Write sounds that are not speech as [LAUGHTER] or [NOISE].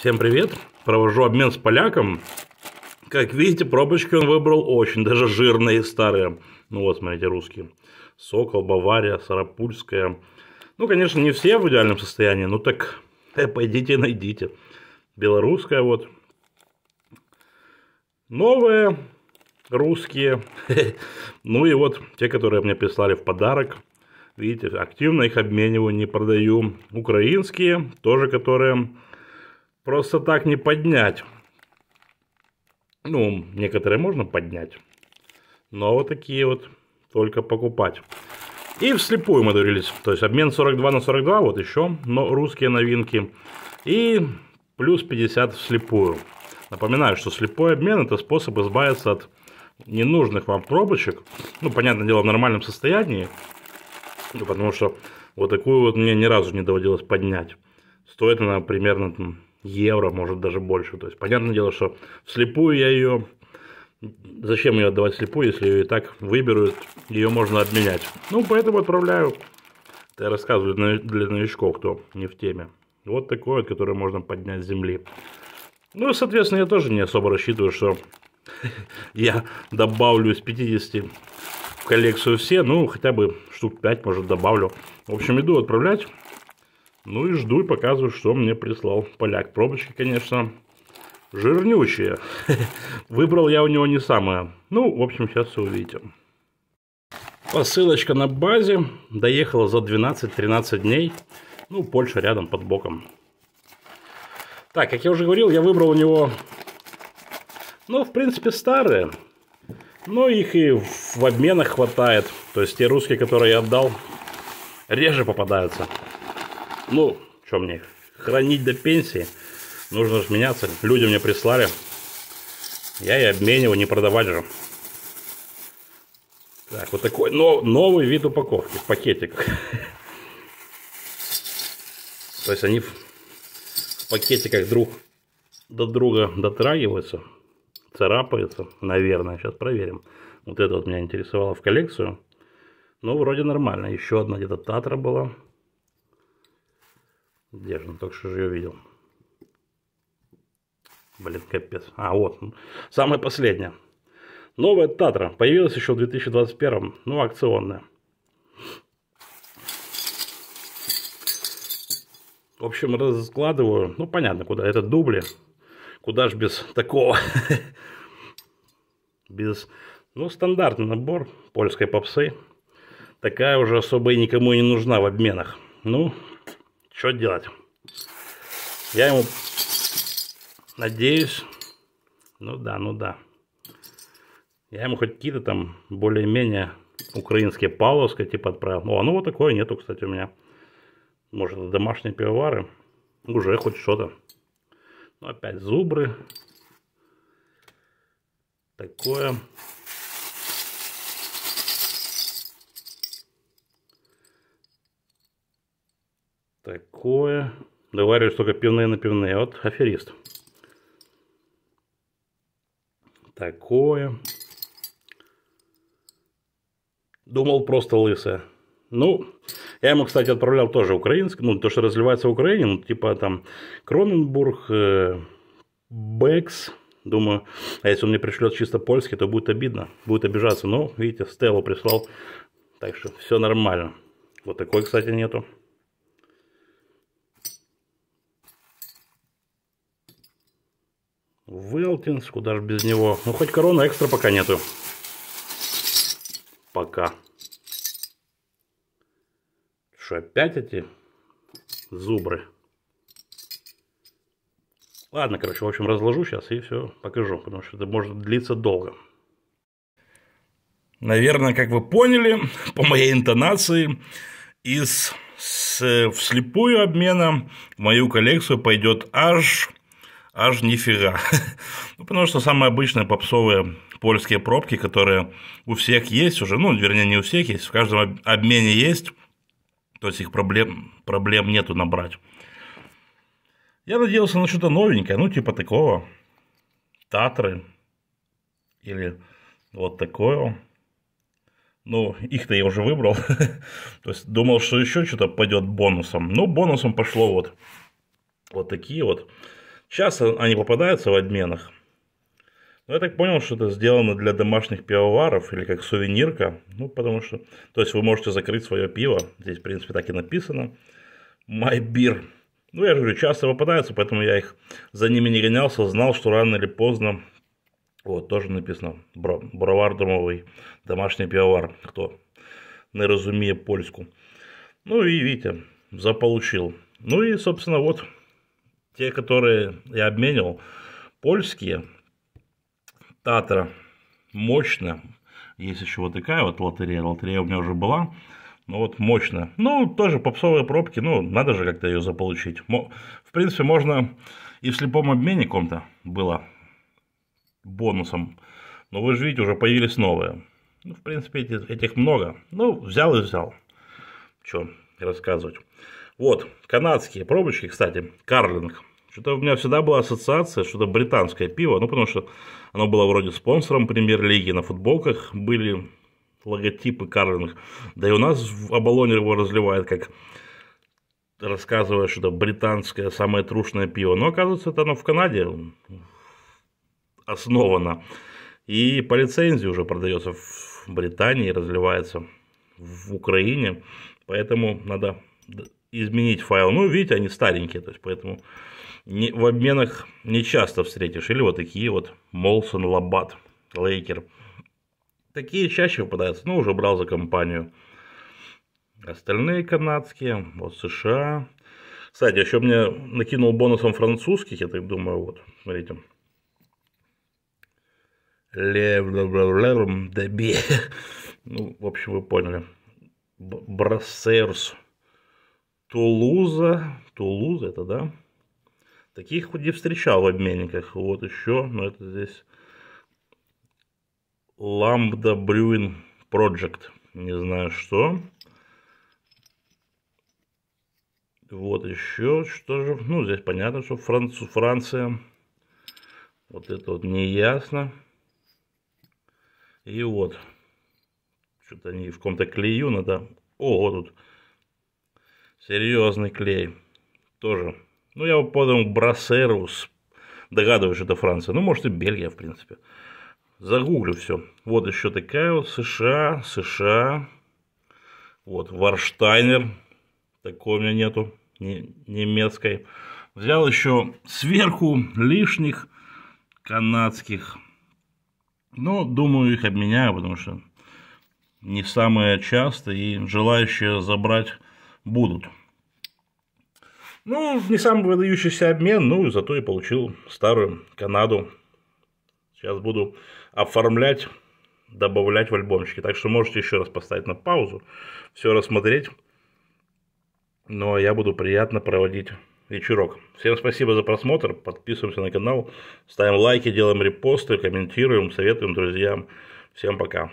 Всем привет! Провожу обмен с поляком. Как видите, пробочки он выбрал очень, даже жирные старые. Ну вот, смотрите, русские. Сокол, Бавария, Сарапульская. Ну, конечно, не все в идеальном состоянии, Но так э, пойдите найдите. Белорусская вот. Новые русские. [LAUGHS] Ну и вот те, которые мне прислали в подарок. Видите, активно их обмениваю, не продаю. Украинские, тоже которые просто так не поднять. Ну, некоторые можно поднять, но вот такие вот только покупать. И вслепую мы дурились. То есть обмен 42 на 42, вот еще но русские новинки. И плюс 50 вслепую. Напоминаю, что слепой обмен это способ избавиться от ненужных вам пробочек. Ну, понятное дело, в нормальном состоянии. Ну, потому что вот такую вот мне ни разу не доводилось поднять. Стоит она примерно там, евро, может даже больше. То есть, понятное дело, что вслепую я ее... Зачем ее отдавать слепую, если ее и так выберут, ее можно обменять. Ну, поэтому отправляю. Это я рассказываю для новичков, кто не в теме. Вот такой вот, который можно поднять с земли. Ну, соответственно, я тоже не особо рассчитываю, что [LAUGHS] я добавлю из 50 в коллекцию все. Ну, хотя бы штук 5, может, добавлю. В общем, иду отправлять. Ну и жду и показываю, что мне прислал поляк. Пробочки, конечно, жирнючие. [LAUGHS] Выбрал я у него не самое. Ну, в общем, сейчас все увидите. Посылочка на базе. Доехала за 12-13 дней. Ну, Польша рядом, под боком. Так, как я уже говорил, я выбрал у него, ну, в принципе, старые. Но их и в обменах хватает. То есть те русские, которые я отдал, реже попадаются. Ну, что мне хранить до пенсии? Нужно же меняться. Люди мне прислали. Я и обмениваю, не продавать же. Так, вот такой но, новый вид упаковки в пакетиках. [LAUGHS] То есть они в пакетиках друг до друга дотрагиваются, царапаются, наверное. Сейчас проверим. Вот это вот меня интересовало в коллекцию. Ну, вроде нормально. Еще одна где-то Татра была. Держан, только что же ее видел. Блин, капец. А, вот. самая последняя Новая Татра. Появилась еще в 2021. Ну, акционная. В общем, раскладываю. Ну, понятно, куда. Это дубли. Куда ж без такого. [LAUGHS] Без... Ну, стандартный набор польской попсы. Такая уже особо и никому и не нужна в обменах. Ну, что делать? Я ему надеюсь. Ну да, ну да. Я ему хоть какие-то там более-менее украинские павловские типа отправил. О, ну вот такое нету, кстати, у меня. Может, домашние пивовары. Уже хоть что-то. Ну опять зубры. Такое. Такое. Довариваешь только пивные на пивные. Вот аферист. Такое. Думал просто лысая. Ну, я ему, кстати, отправлял тоже украинский, ну, то, что разливается в Украине, ну, типа там Кроненбург, э, Бэкс, думаю, а если он мне пришлет чисто польский, то будет обидно, будет обижаться, но, видите, Стеллу прислал, так что все нормально. Вот такой, кстати, нету. Велтинс, куда же без него. Ну, хоть корона экстра пока нету. Пока. Что, опять эти зубры? Ладно, короче, в общем, разложу сейчас и все покажу, потому что это может длиться долго. Наверное, как вы поняли, [LAUGHS] по моей интонации, из с, вслепую обмена в мою коллекцию пойдет аж аж нифига. [LAUGHS] ну, потому что самые обычные попсовые польские пробки, которые у всех есть уже, ну, вернее, не у всех есть, в каждом обмене есть, то есть их проблем, проблем нету набрать. Я надеялся на что-то новенькое, ну, типа такого. Татры или вот такое. Ну, их-то я уже выбрал. [LAUGHS] то есть думал, что еще что-то пойдет бонусом. Ну, бонусом пошло вот, вот такие вот Сейчас они попадаются в обменах. Но я так понял, что это сделано для домашних пивоваров или как сувенирка. Ну, потому что... То есть вы можете закрыть свое пиво. Здесь, в принципе, так и написано. My beer. Ну, я же говорю, часто попадаются, поэтому я их за ними не гонялся. Знал, что рано или поздно... Вот, тоже написано. Бровар домовый. Домашний пивовар. Кто не разумеет польску. Ну и видите, заполучил. Ну и, собственно, вот те, которые я обменил, польские, Татра, мощно. Есть еще вот такая вот лотерея, лотерея у меня уже была. Ну вот мощно. Ну, тоже попсовые пробки, ну, надо же как-то ее заполучить. В принципе, можно и в слепом обмене ком-то было бонусом. Но вы же видите, уже появились новые. Ну, в принципе, этих, этих много. Ну, взял и взял. Что рассказывать. Вот, канадские пробочки, кстати, Карлинг. Что-то у меня всегда была ассоциация, что-то британское пиво, ну, потому что оно было вроде спонсором премьер-лиги, на футболках были логотипы Карлинг. Да и у нас в Оболоне его разливают как рассказывая, что это британское самое трушное пиво. Но оказывается, это оно в Канаде основано. И по лицензии уже продается в Британии, разливается в Украине. Поэтому надо изменить файл. Ну, видите, они старенькие, то есть поэтому не, в обменах не часто встретишь. Или вот такие вот Молсон, Лабат, Лейкер. Такие чаще попадаются, но ну, уже брал за компанию. Остальные канадские, вот США. Кстати, еще мне накинул бонусом французских, я так думаю, вот, смотрите. Ле, [LAUGHS] Ну, в общем, вы поняли. Брассерс. Тулуза. Тулуза это, да? Таких хоть не встречал в обменниках. Вот еще, но ну, это здесь Lambda Brewing Project. Не знаю что. Вот еще, что же, ну здесь понятно, что Францу, Франция. Вот это вот не И вот, что-то они в каком-то клею надо. О, вот тут Серьезный клей. Тоже. Ну, я подумал, Брасерус. Догадываюсь, что это Франция. Ну, может, и Бельгия, в принципе. Загуглю все. Вот еще такая вот США, США. Вот, Варштайнер. Такой у меня нету. немецкой. Взял еще сверху лишних канадских. Но, ну, думаю, их обменяю, потому что не самое часто. И желающие забрать будут. Ну, не самый выдающийся обмен, ну, зато и получил старую Канаду. Сейчас буду оформлять, добавлять в альбомчики. Так что можете еще раз поставить на паузу, все рассмотреть. Но ну, а я буду приятно проводить вечерок. Всем спасибо за просмотр, подписываемся на канал, ставим лайки, делаем репосты, комментируем, советуем друзьям. Всем пока.